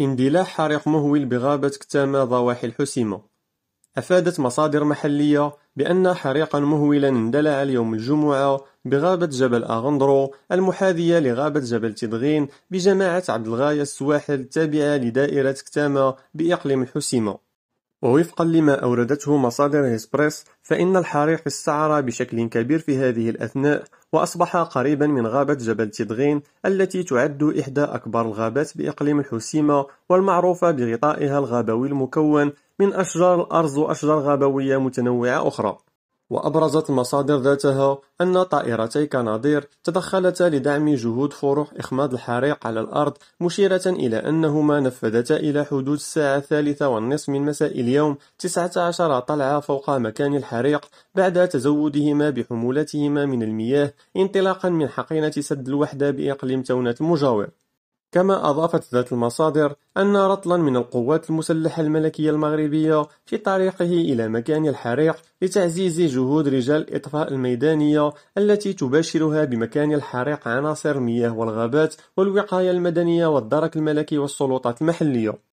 اندلاع حريق مهول بغابة كتامة ضواحي الحسيمة أفادت مصادر محلية بأن حريقا مهولا اندلع اليوم الجمعة بغابة جبل أغندرو المحاذية لغابة جبل تدغين بجماعة عبد الغاية السواحل التابعة لدائرة كتامة بإقليم الحسيمة ووفقًا لما أوردته مصادر الإسبريس، فإن الحريق استعر بشكل كبير في هذه الأثناء، وأصبح قريبًا من غابة جبل تدغين التي تعد إحدى أكبر الغابات بإقليم الحسيمة والمعروفة بغطائها الغابوي المكون من أشجار الأرز وأشجار غابوية متنوعة أخرى وأبرزت مصادر ذاتها أن طائرتي كنادير تدخلتا لدعم جهود فروح إخماد الحريق على الأرض مشيرة إلى أنهما نفذتا إلى حدود الساعة الثالثة والنصف من مساء اليوم 19 طلعة فوق مكان الحريق بعد تزودهما بحمولتهما من المياه انطلاقا من حقينة سد الوحدة بإقليم تونة المجاور كما أضافت ذات المصادر أن رطلا من القوات المسلحة الملكية المغربية في طريقه إلى مكان الحريق لتعزيز جهود رجال الإطفاء الميدانية التي تباشرها بمكان الحريق عناصر المياه والغابات والوقاية المدنية والدرك الملكي والسلطات المحلية